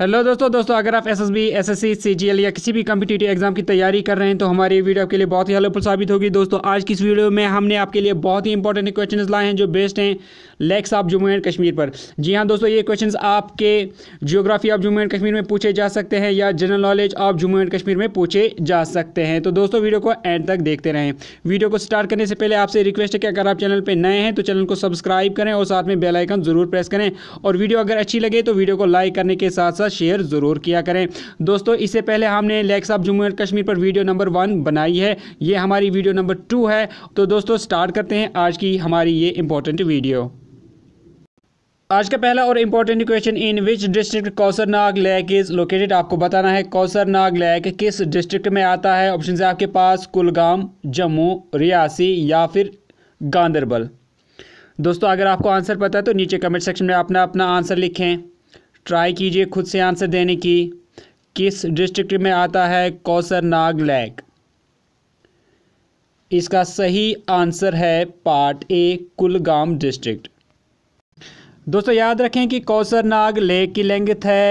hello दोस्तों दोस्तों अगर आप S S B S S C C G L या किसी भी कम्पिटेटिव एग्जाम की तैयारी कर रहे हैं तो हमारी ये वीडियो आपके लिए बहुत ही हेल्पफुल साबित होगी दोस्तों आज की इस वीडियो में हमने आपके लिए बहुत ही इंपॉर्टेंट क्वेश्चन लाए हैं जो बेस्ड हैं lakes of Jammu and Kashmir पर जी हाँ दोस्तों ये क्वेश्चन आपके geography of Jammu and Kashmir में पूछे जा सकते हैं या general knowledge of Jammu and Kashmir में पूछे जा सकते हैं तो दोस्तों वीडियो को एंड तक देखते रहें वीडियो को स्टार्ट करने से पहले आपसे रिक्वेस्ट है कि अगर आप चैनल पर नए हैं तो चैनल को सब्सक्राइब करें और साथ में बेलाइकन जरूर प्रेस करें और वीडियो अगर अच्छी लगे तो वीडियो को लाइक करने के साथ साथ साथ शेयर ज़रूर किया करें दोस्तों इससे पहले हमने lakes of Jammu and Kashmir पर वीडियो नंबर वन बनाई है ये हमारी वीडियो नंबर टू है तो दोस्तों स्टार्ट करते हैं आज की हमारी ये इंपॉर्टेंट वीडियो आज का पहला और important question in which district Kausar Nag lake is located आपको बताना है कौसर नाग लैक किस डिस्ट्रिक्ट में आता है ऑप्शन है आपके पास कुलगाम जम्मू रियासी या फिर गांधरबल दोस्तों अगर आपको आंसर पता है तो नीचे कमेंट सेक्शन में अपना अपना आंसर लिखें ट्राई कीजिए खुद से आंसर देने की किस डिस्ट्रिक्ट में आता है कौसर नाग लैक इसका सही आंसर है पार्ट ए कुलगाम डिस्ट्रिक्ट दोस्तों याद रखें कि कौसर नाग लेक की लेंथ है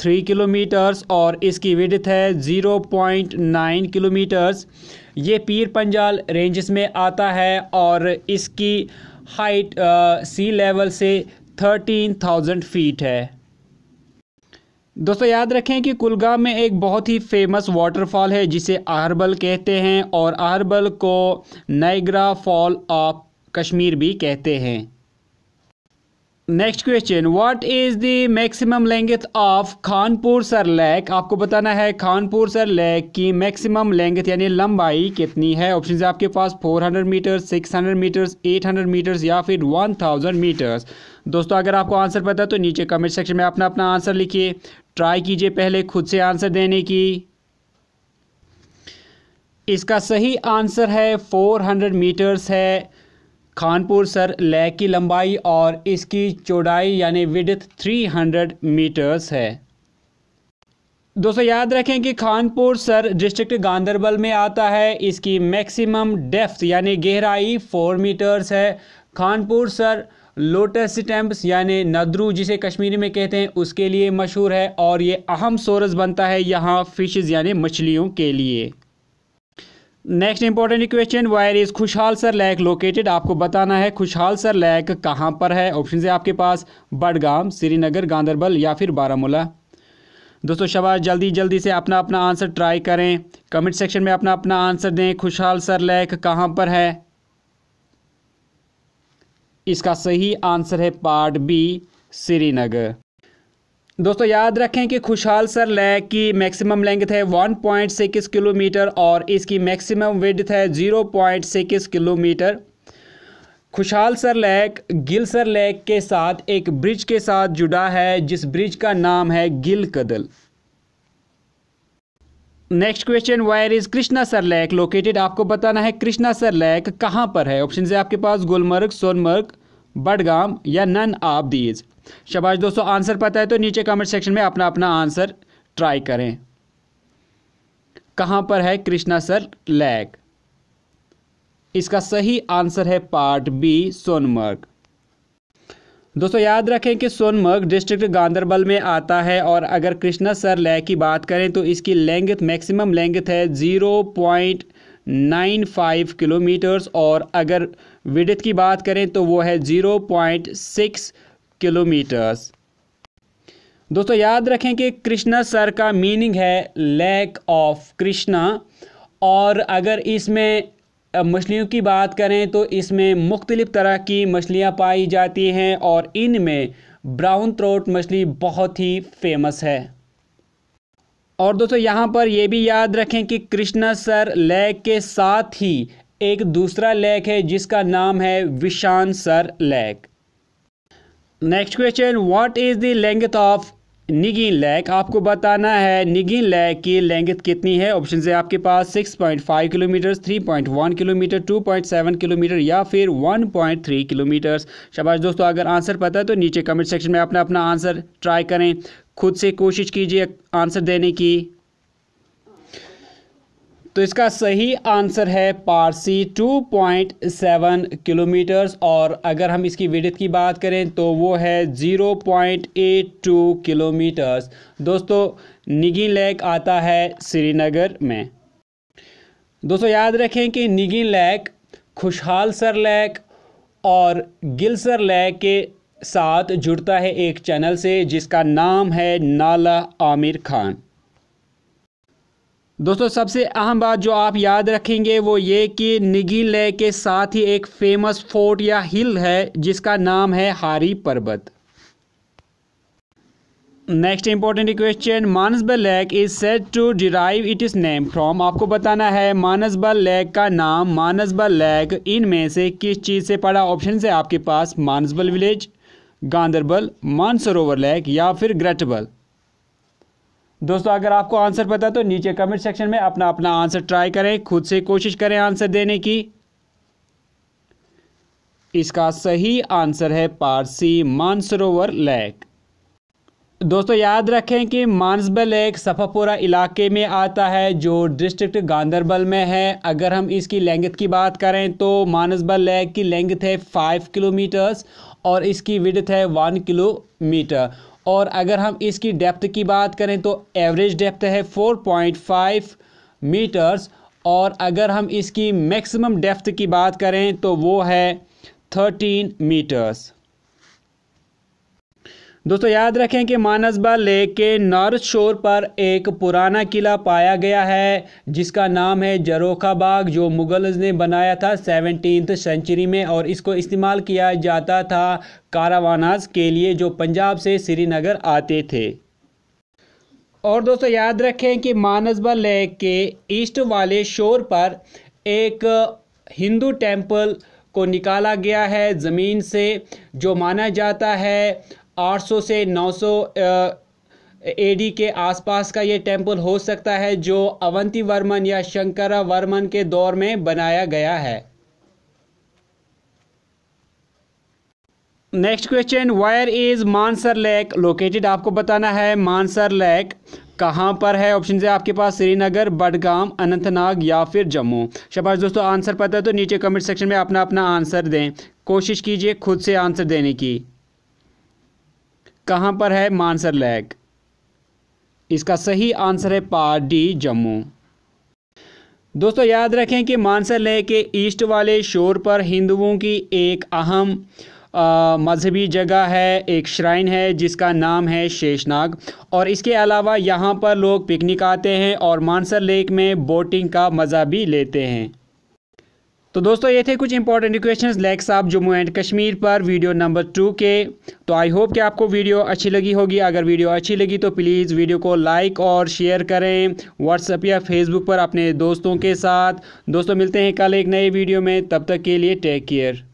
थ्री किलोमीटर्स और इसकी विडथ है ज़ीरो पॉइंट नाइन किलोमीटर्स ये पीर पंजाल रेंजेस में आता है और इसकी हाइट सी लेवल से थर्टीन थाउजेंड फीट है दोस्तों याद रखें कि कुलगाम में एक बहुत ही फेमस वाटरफॉल है जिसे आहरबल कहते हैं और आहरबल को नाइग्रा फॉल ऑफ कश्मीर भी कहते हैं next question what is the maximum length of Khanpur Sar lake आपको बताना है खानपुर सर लेक की मैक्सिमम लेंथ यानी लंबाई कितनी है ऑप्शन आपके पास 400 मीटर 600 मीटर 800 मीटर या फिर 1000 मीटर्स दोस्तों अगर आपको आंसर पता है तो नीचे कमेंट सेक्शन में अपना अपना आंसर लिखिए ट्राई कीजिए पहले खुद से आंसर देने की इसका सही आंसर है 400 मीटर्स है खानपुर सर लय की लंबाई और इसकी चौड़ाई यानी विडथ 300 मीटर्स है दोस्तों याद रखें कि खानपुर सर डिस्ट्रिक्ट गांधरबल में आता है इसकी मैक्सिमम डेफ्थ यानी गहराई 4 मीटर्स है खानपुर सर लोटस स्टैम्प्स यानी नदरू जिसे कश्मीरी में कहते हैं उसके लिए मशहूर है और ये अहम सोरस बनता है यहाँ फिशेज़ यानी मछलियों के लिए next important question where is Khushal Sar lake located आपको बताना है खुशहाल सर लैक कहाँ पर है ऑप्शन है आपके पास बडगाम श्रीनगर गांधरबल या फिर बारामूला दोस्तों शबाश जल्दी जल्दी से अपना अपना आंसर ट्राई करें कमेंट सेक्शन में अपना अपना आंसर दें खुशहाल सर लैक कहाँ पर है इसका सही आंसर है पार्ट बी श्रीनगर दोस्तों याद रखें कि खुशहाल सर लैक की मैक्सिमम लेंथ है 1.6 किलोमीटर और इसकी मैक्सिमम विड्थ है 0.6 kilometre Khushal Sar lake Gil Sar lake के साथ एक ब्रिज के साथ जुड़ा है जिस ब्रिज का नाम है Gil Kadal next question where is Krishna Sar lake located आपको बताना है कृष्णा सर लैक कहाँ पर है ऑप्शन है आपके पास गुलमर्ग सोनमर्ग बडगाम या नन ऑफ दीज शबाश दोस्तों आंसर पता है तो नीचे कमेंट सेक्शन में अपना अपना आंसर ट्राई करें कहां पर है कृष्णा सर लैक इसका सही आंसर है पार्ट बी सोनमर्ग दोस्तों याद रखें कि सोनमर्ग डिस्ट्रिक्ट गांधरबल में आता है और अगर कृष्णा सर लैक की बात करें तो इसकी लेंथ मैक्सिमम लेंथ है zero point nine five kilometres और अगर विडित की बात करें तो वो है ज़ीरो पॉइंट सिक्स किलोमीटर्स दोस्तों याद रखें कि कृष्णा सर का मीनिंग है लैक ऑफ कृष्णा और अगर इसमें मछलियों की बात करें तो इसमें मुख्तलिफ़ तरह की मछलियाँ पाई जाती हैं और इनमें ब्राउन थ्रोट मछली बहुत ही फेमस है और दोस्तों यहाँ पर यह भी याद रखें कि कृष्णा सर लैग के साथ ही एक दूसरा लैग है जिसका नाम है Vishan Sar lake next question what is the length of Nigeen lake आपको बताना है निगिन लेक की लेंथ कितनी है ऑप्शन है आपके पास 6.5 किलोमीटर 3.1 किलोमीटर 2.7 किलोमीटर या फिर 1.3 किलोमीटर शाबाश दोस्तों अगर आंसर पता है तो नीचे कमेंट सेक्शन में अपना अपना आंसर ट्राई करें खुद से कोशिश कीजिए आंसर देने की तो इसका सही आंसर है पारसी 2.7 किलोमीटर्स और अगर हम इसकी विडित की बात करें तो वो है 0.82 किलोमीटर्स दोस्तों निगी लेक आता है श्रीनगर में दोस्तों याद रखें कि निगी लेक खुशहाल सर लेक और गिलसर लेक के साथ जुड़ता है एक चैनल से जिसका नाम है नाला आमिर खान दोस्तों सबसे अहम बात जो आप याद रखेंगे वो ये कि निगी लय के साथ ही एक फेमस फोर्ट या हिल है जिसका नाम है Hari Parbat next important question Manasbal lake is said to derive its name from आपको बताना है मानसबल लेक का नाम मानसबल लेक इनमें से किस चीज़ से पड़ा ऑप्शन है आपके पास मानसबल विलेज गांधरबल मानसरोवर लेक या फिर ग्रेटबल दोस्तों अगर आपको आंसर पता तो नीचे कमेंट सेक्शन में अपना अपना आंसर ट्राई करें खुद से कोशिश करें आंसर देने की इसका सही आंसर है पारसी मानसरोवर लेक दोस्तों याद रखें कि मानसबल एक सफ़ापुरा इलाके में आता है जो डिस्ट्रिक्ट गांधरबल में है अगर हम इसकी लेंगथ की बात करें तो मानसबल लेक की लेंगथ है फाइव किलोमीटर्स और इसकी विड्थ है वन किलोमीटर और अगर हम इसकी डेप्थ की बात करें तो एवरेज डेप्थ है फोर पॉइंट फाइव मीटर्स और अगर हम इसकी मैक्सिमम डेप्थ की बात करें तो वो है थर्टीन मीटर्स दोस्तों याद रखें कि मानसबा लेक के नॉर्थ शोर पर एक पुराना किला पाया गया है जिसका नाम है जरोखा बाग जो मुगल्स ने बनाया था सेवनटीन सेंचुरी में और इसको इस्तेमाल किया जाता था कारावानाज के लिए जो पंजाब से श्रीनगर आते थे और दोस्तों याद रखें कि मानसबा लेक के ईस्ट वाले शोर पर एक हिंदू टेम्पल को निकाला गया है ज़मीन से जो माना जाता है 800 से 900 एडी के आसपास का ये टेम्पल हो सकता है जो अवंती वर्मन या शंकरा वर्मन के दौर में बनाया गया है next question where is Mansar lake located आपको बताना है मानसर लेक कहाँ पर है ऑप्शन से आपके पास श्रीनगर बडगाम अनंतनाग या फिर जम्मू शबाश दोस्तों आंसर पता है तो नीचे कमेंट सेक्शन में अपना अपना आंसर दें कोशिश कीजिए खुद से आंसर देने की कहाँ पर है मानसर लेक इसका सही आंसर है पार्ट डी जम्मू दोस्तों याद रखें कि मानसर लेक के ईस्ट वाले शोर पर हिंदुओं की एक अहम मजहबी जगह है एक श्राइन है जिसका नाम है शेषनाग और इसके अलावा यहाँ पर लोग पिकनिक आते हैं और मानसर लेक में बोटिंग का मज़ा भी लेते हैं तो दोस्तों ये थे कुछ इंपॉर्टेंट क्वेश्चन लेक्स साहब जम्मू एंड कश्मीर पर वीडियो नंबर टू के तो आई होप कि आपको वीडियो अच्छी लगी होगी अगर वीडियो अच्छी लगी तो प्लीज़ वीडियो को लाइक और शेयर करें व्हाट्सएप या फेसबुक पर अपने दोस्तों के साथ दोस्तों मिलते हैं कल एक नए वीडियो में तब तक के लिए टेक केयर